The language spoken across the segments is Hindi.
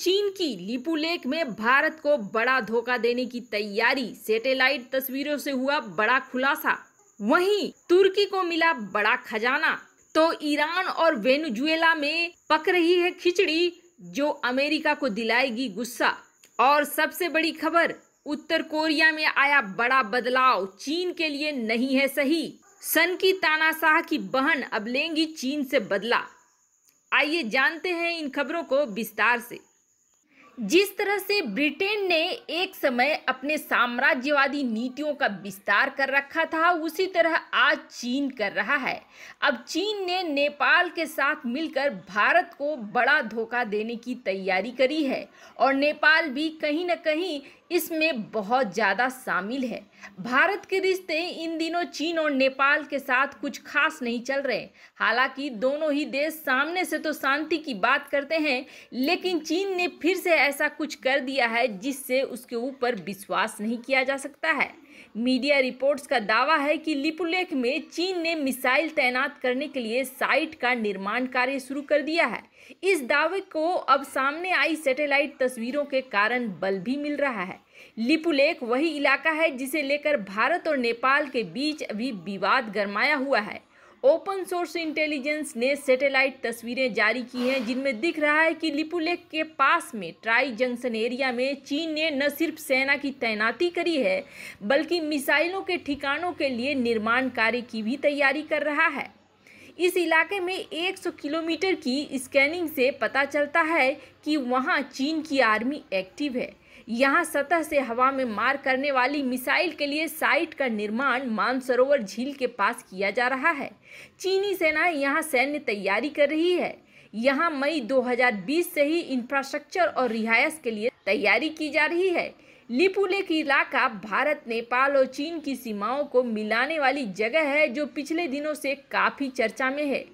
चीन की लिपू लेक में भारत को बड़ा धोखा देने की तैयारी सैटेलाइट तस्वीरों से हुआ बड़ा खुलासा वहीं तुर्की को मिला बड़ा खजाना तो ईरान और वेनेजुएला में पक रही है खिचड़ी जो अमेरिका को दिलाएगी गुस्सा और सबसे बड़ी खबर उत्तर कोरिया में आया बड़ा बदलाव चीन के लिए नहीं है सही सन की तानाशाह की बहन अब लेंगी चीन से बदला आइए जानते हैं इन खबरों को विस्तार से जिस तरह से ब्रिटेन ने एक समय अपने साम्राज्यवादी नीतियों का विस्तार कर रखा था उसी तरह आज चीन कर रहा है अब चीन ने नेपाल के साथ मिलकर भारत को बड़ा धोखा देने की तैयारी करी है और नेपाल भी कहीं ना कहीं इसमें बहुत ज़्यादा शामिल है भारत के रिश्ते इन दिनों चीन और नेपाल के साथ कुछ खास नहीं चल रहे हालांकि दोनों ही देश सामने से तो शांति की बात करते हैं लेकिन चीन ने फिर से ऐसा कुछ कर दिया है जिससे उसके ऊपर विश्वास नहीं किया जा सकता है मीडिया रिपोर्ट्स का दावा है कि लिपुलेख में चीन ने मिसाइल तैनात करने के लिए साइट का निर्माण कार्य शुरू कर दिया है इस दावे को अब सामने आई सैटेलाइट तस्वीरों के कारण बल भी मिल रहा है लिपुलेख वही इलाका है जिसे लेकर भारत और नेपाल के बीच अभी विवाद गरमाया हुआ है ओपन सोर्स इंटेलिजेंस ने सैटेलाइट तस्वीरें जारी की हैं जिनमें दिख रहा है कि लिपुलेक के पास में ट्राई जंक्शन एरिया में चीन ने न सिर्फ सेना की तैनाती करी है बल्कि मिसाइलों के ठिकानों के लिए निर्माण कार्य की भी तैयारी कर रहा है इस इलाके में 100 किलोमीटर की स्कैनिंग से पता चलता है कि वहाँ चीन की आर्मी एक्टिव है यहाँ सतह से हवा में मार करने वाली मिसाइल के लिए साइट का निर्माण मानसरोवर झील के पास किया जा रहा है चीनी सेना यहाँ सैन्य तैयारी कर रही है यहाँ मई 2020 से ही इंफ्रास्ट्रक्चर और रिहायश के लिए तैयारी की जा रही है लिपुले की इलाका भारत नेपाल और चीन की सीमाओं को मिलाने वाली जगह है जो पिछले दिनों से काफ़ी चर्चा में है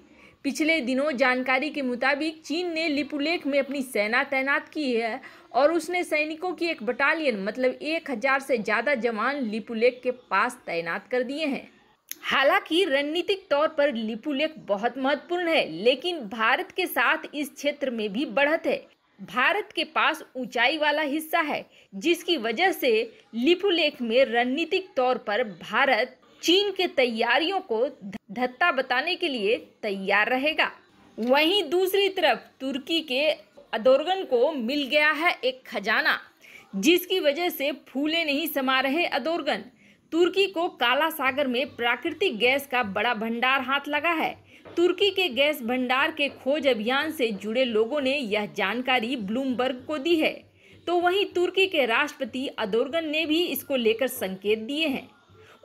पिछले दिनों जानकारी के मुताबिक चीन ने लिपुलेख में अपनी सेना तैनात की है और उसने सैनिकों की एक बटालियन मतलब एक हज़ार से ज़्यादा जवान लिपुलेख के पास तैनात कर दिए हैं हालांकि रणनीतिक तौर पर लिपुलेख बहुत महत्वपूर्ण है लेकिन भारत के साथ इस क्षेत्र में भी बढ़त है भारत के पास ऊंचाई वाला हिस्सा है जिसकी वजह से लिपुलेख में रणनीतिक तौर पर भारत चीन के तैयारियों को धत्ता बताने के लिए तैयार रहेगा वहीं दूसरी तरफ तुर्की के अदोरगन को मिल गया है एक खजाना जिसकी वजह से फूले नहीं समा रहे अदोरगन तुर्की को काला सागर में प्राकृतिक गैस का बड़ा भंडार हाथ लगा है तुर्की के गैस भंडार के खोज अभियान से जुड़े लोगों ने यह जानकारी ब्लूमबर्ग को दी है तो वहीं तुर्की के राष्ट्रपति अदोरगन ने भी इसको लेकर संकेत दिए हैं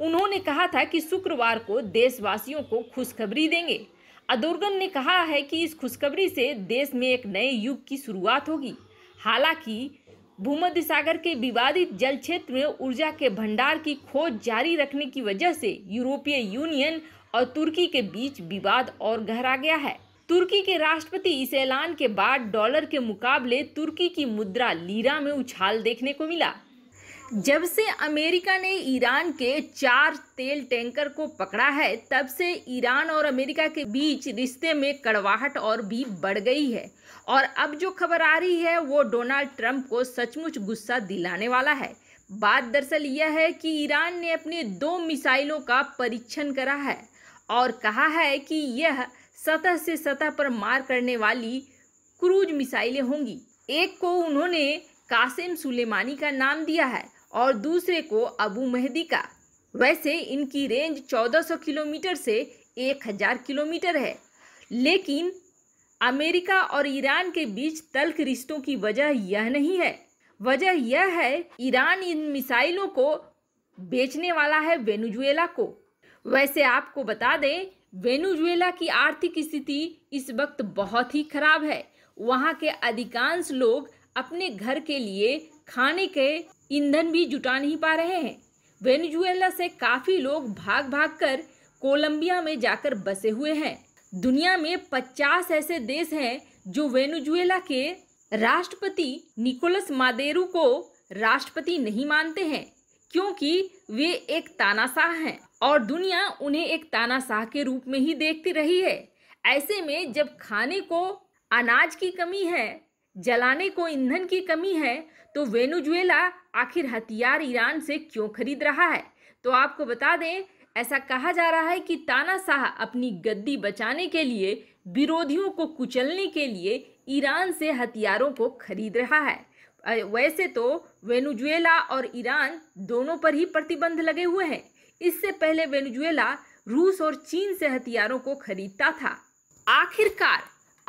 उन्होंने कहा था कि शुक्रवार को देशवासियों को खुशखबरी देंगे अदोरगन ने कहा है कि इस खुशखबरी से देश में एक नए युग की शुरुआत होगी हालांकि भूमध्य सागर के विवादित जल क्षेत्र में ऊर्जा के भंडार की खोज जारी रखने की वजह से यूरोपीय यूनियन और तुर्की के बीच विवाद और गहरा गया है तुर्की के राष्ट्रपति इस ऐलान के बाद डॉलर के मुकाबले तुर्की की मुद्रा लीरा में उछाल देखने को मिला जब से अमेरिका ने ईरान के चार तेल टैंकर को पकड़ा है तब से ईरान और अमेरिका के बीच रिश्ते में कड़वाहट और भी बढ़ गई है और अब जो खबर आ रही है वो डोनाल्ड ट्रंप को सचमुच गुस्सा दिलाने वाला है बात दरअसल यह है कि ईरान ने अपने दो मिसाइलों का परीक्षण करा है और कहा है कि यह सतह से सतह पर मार करने वाली क्रूज मिसाइलें होंगी एक को उन्होंने कासिम सुलेमानी का नाम दिया है और दूसरे को अबू मेहदी का वैसे इनकी रेंज 1400 किलोमीटर से 1000 किलोमीटर है लेकिन अमेरिका और ईरान के बीच तल्ख रिश्तों की वजह यह नहीं है वजह यह है ईरान इन मिसाइलों को बेचने वाला है वेनुजुएला को वैसे आपको बता दें वेनुजुएला की आर्थिक स्थिति इस वक्त बहुत ही खराब है वहाँ के अधिकांश लोग अपने घर के लिए खाने के ईंधन भी जुटा नहीं पा रहे हैं वेनेजुएला से काफ़ी लोग भाग भाग कर कोलंबिया में जाकर बसे हुए हैं दुनिया में 50 ऐसे देश हैं जो वेनेजुएला के राष्ट्रपति निकोलस मादेरू को राष्ट्रपति नहीं मानते हैं क्योंकि वे एक तानाशाह हैं और दुनिया उन्हें एक तानाशाह के रूप में ही देखती रही है ऐसे में जब खाने को अनाज की कमी है जलाने को ईंधन की कमी है तो वेनुजुएला आखिर हथियार ईरान से क्यों खरीद रहा है तो आपको बता दें ऐसा कहा जा रहा है कि तानाशाह अपनी गद्दी बचाने के लिए विरोधियों को कुचलने के लिए ईरान से हथियारों को खरीद रहा है वैसे तो वेनुजुएला और ईरान दोनों पर ही प्रतिबंध लगे हुए हैं इससे पहले वेनुजुएला रूस और चीन से हथियारों को खरीदता था आखिरकार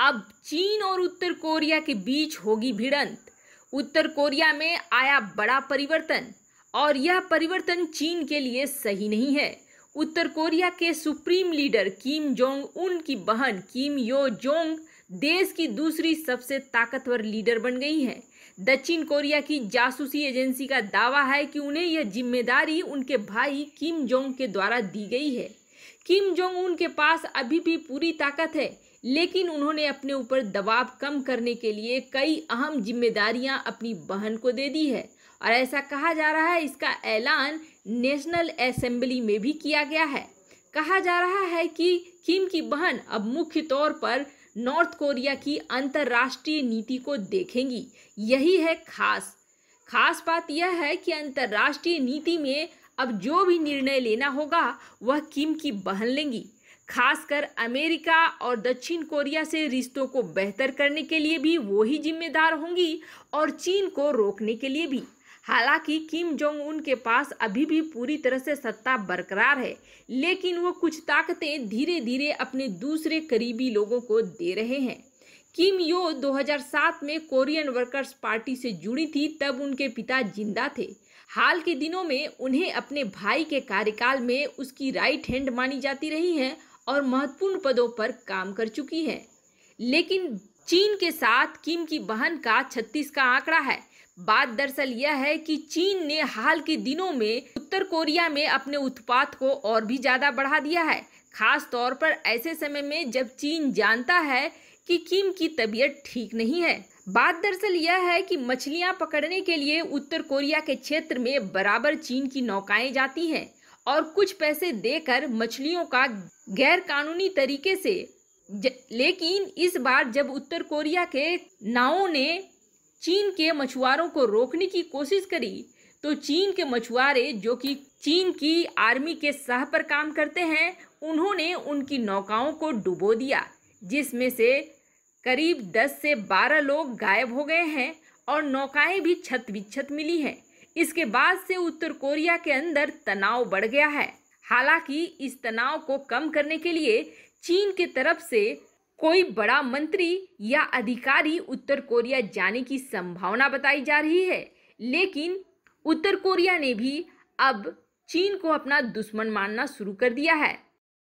अब चीन और उत्तर कोरिया के बीच होगी भिड़ंत उत्तर कोरिया में आया बड़ा परिवर्तन और यह परिवर्तन चीन के लिए सही नहीं है उत्तर कोरिया के supreme leader Kim Jong Un की बहन किम यो जोंग देश की दूसरी सबसे ताकतवर लीडर बन गई हैं दक्षिण कोरिया की जासूसी एजेंसी का दावा है कि उन्हें यह जिम्मेदारी उनके भाई किम जोंग के द्वारा दी गई है किम जोंग उन के पास अभी भी पूरी ताकत है लेकिन उन्होंने अपने ऊपर दबाव कम करने के लिए कई अहम जिम्मेदारियां अपनी बहन को दे दी है और ऐसा कहा जा रहा है इसका ऐलान नेशनल असेंबली में भी किया गया है कहा जा रहा है कि किम की बहन अब मुख्य तौर पर नॉर्थ कोरिया की अंतर्राष्ट्रीय नीति को देखेंगी यही है खास खास बात यह है कि अंतर्राष्ट्रीय नीति में अब जो भी निर्णय लेना होगा वह किम की बहन लेंगी खासकर अमेरिका और दक्षिण कोरिया से रिश्तों को बेहतर करने के लिए भी वो ही जिम्मेदार होंगी और चीन को रोकने के लिए भी हालांकि किम जोंग उन के पास अभी भी पूरी तरह से सत्ता बरकरार है लेकिन वो कुछ ताकतें धीरे धीरे अपने दूसरे करीबी लोगों को दे रहे हैं किम यो 2007 में कोरियन वर्कर्स पार्टी से जुड़ी थी तब उनके पिता जिंदा थे हाल के दिनों में उन्हें अपने भाई के कार्यकाल में उसकी राइट हैंड मानी जाती रही हैं और महत्वपूर्ण पदों पर काम कर चुकी है लेकिन चीन के साथ किम की बहन का छत्तीस का आंकड़ा है बात दरअसल यह है कि चीन ने हाल के दिनों में उत्तर कोरिया में अपने उत्पाद को और भी ज़्यादा बढ़ा दिया है खास तौर पर ऐसे समय में जब चीन जानता है कि किम की तबीयत ठीक नहीं है बात दरअसल यह है कि मछलियां पकड़ने के लिए उत्तर कोरिया के क्षेत्र में बराबर चीन की नौकाएं जाती हैं और कुछ पैसे देकर मछलियों का गैर कानूनी तरीके से ज, लेकिन इस बार जब उत्तर कोरिया के नावों ने चीन के मछुआरों को रोकने की कोशिश करी तो चीन के मछुआरे जो कि चीन की आर्मी के सह पर काम करते हैं उन्होंने उनकी नौकाओं को डुबो दिया जिसमें से करीब 10 से 12 लोग गायब हो गए हैं और नौकाएं भी छत विच्छत मिली हैं इसके बाद से उत्तर कोरिया के अंदर तनाव बढ़ गया है हालांकि इस तनाव को कम करने के लिए चीन के तरफ से कोई बड़ा मंत्री या अधिकारी उत्तर कोरिया जाने की संभावना बताई जा रही है लेकिन उत्तर कोरिया ने भी अब चीन को अपना दुश्मन मानना शुरू कर दिया है